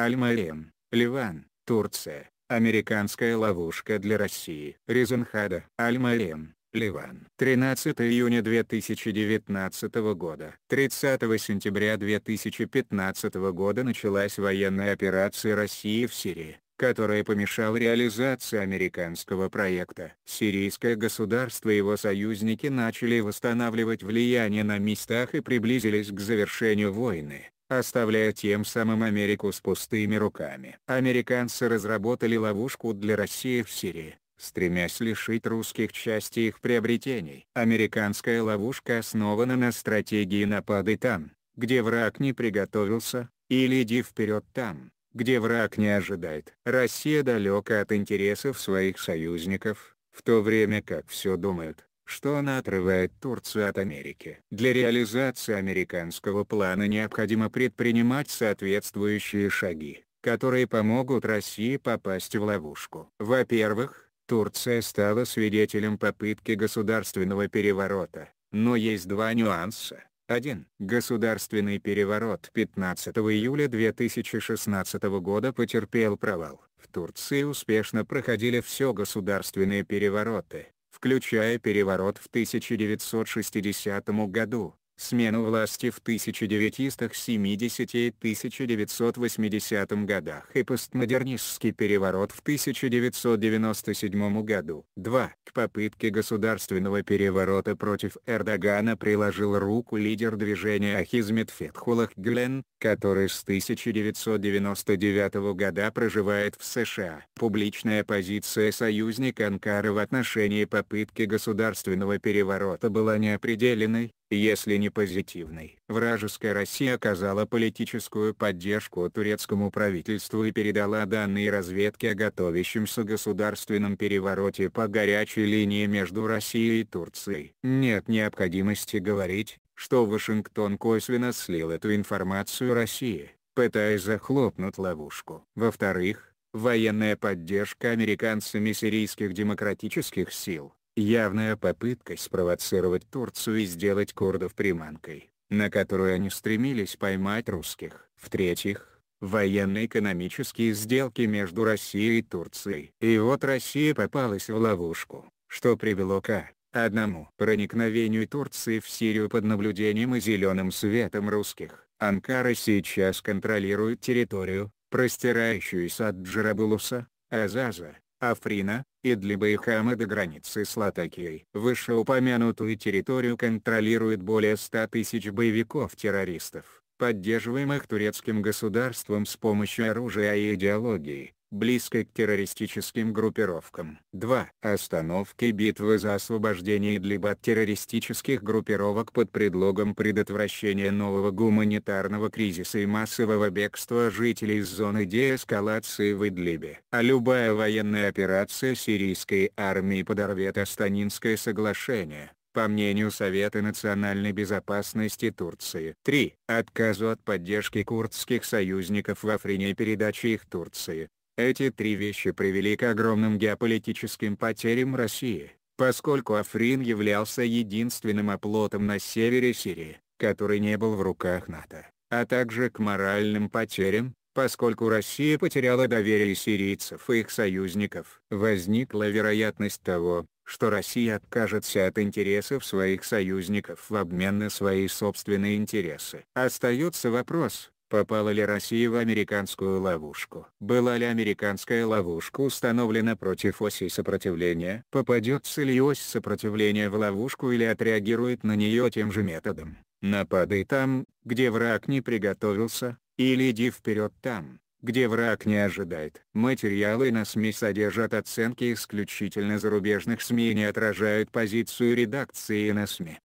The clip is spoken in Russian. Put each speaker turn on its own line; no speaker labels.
Аль-Марием, Ливан, Турция, американская ловушка для России. Резенхада, Аль-Марием, Ливан. 13 июня 2019 года. 30 сентября 2015 года началась военная операция России в Сирии которая помешала реализации американского проекта. Сирийское государство и его союзники начали восстанавливать влияние на местах и приблизились к завершению войны оставляя тем самым Америку с пустыми руками. Американцы разработали ловушку для России в Сирии, стремясь лишить русских части их приобретений. Американская ловушка основана на стратегии напады там, где враг не приготовился, или иди вперед там, где враг не ожидает. Россия далека от интересов своих союзников, в то время как все думают, что она отрывает Турцию от Америки. Для реализации американского плана необходимо предпринимать соответствующие шаги, которые помогут России попасть в ловушку. Во-первых, Турция стала свидетелем попытки государственного переворота, но есть два нюанса. 1. Государственный переворот 15 июля 2016 года потерпел провал. В Турции успешно проходили все государственные перевороты, включая переворот в 1960 году смену власти в 1970 и 1980 годах и постмодернистский переворот в 1997 году. 2. К попытке государственного переворота против Эрдогана приложил руку лидер движения Ахизмет Фетхулах Глен, который с 1999 года проживает в США. Публичная позиция союзника Анкары в отношении попытки государственного переворота была неопределенной, если не позитивной. Вражеская Россия оказала политическую поддержку турецкому правительству и передала данные разведки о готовящемся государственном перевороте по горячей линии между Россией и Турцией. Нет необходимости говорить, что Вашингтон косвенно слил эту информацию России, пытаясь захлопнуть ловушку. Во-вторых, военная поддержка американцами сирийских демократических сил Явная попытка спровоцировать Турцию и сделать курдов приманкой, на которую они стремились поймать русских. В-третьих, военно-экономические сделки между Россией и Турцией. И вот Россия попалась в ловушку, что привело к одному проникновению Турции в Сирию под наблюдением и зеленым светом русских. Анкара сейчас контролирует территорию, простирающуюся от Джарабулуса, Азаза, Африна, Идлиба и до границы с Латакией. Вышеупомянутую территорию контролирует более 100 тысяч боевиков-террористов, поддерживаемых турецким государством с помощью оружия и идеологии, близкой к террористическим группировкам. 2. Остановки битвы за освобождение Идлиба от террористических группировок под предлогом предотвращения нового гуманитарного кризиса и массового бегства жителей из зоны деэскалации в Идлибе. А любая военная операция сирийской армии подорвет Астанинское соглашение по мнению Совета национальной безопасности Турции. 3. Отказу от поддержки курдских союзников в Африне и передачи их Турции. Эти три вещи привели к огромным геополитическим потерям России, поскольку Африн являлся единственным оплотом на севере Сирии, который не был в руках НАТО, а также к моральным потерям, поскольку Россия потеряла доверие сирийцев и их союзников. Возникла вероятность того, что Россия откажется от интересов своих союзников в обмен на свои собственные интересы. Остается вопрос, Попала ли Россия в американскую ловушку? Была ли американская ловушка установлена против оси сопротивления? Попадется ли ось сопротивления в ловушку или отреагирует на нее тем же методом? Нападай там, где враг не приготовился, или иди вперед там, где враг не ожидает. Материалы на СМИ содержат оценки исключительно зарубежных СМИ и не отражают позицию редакции на СМИ.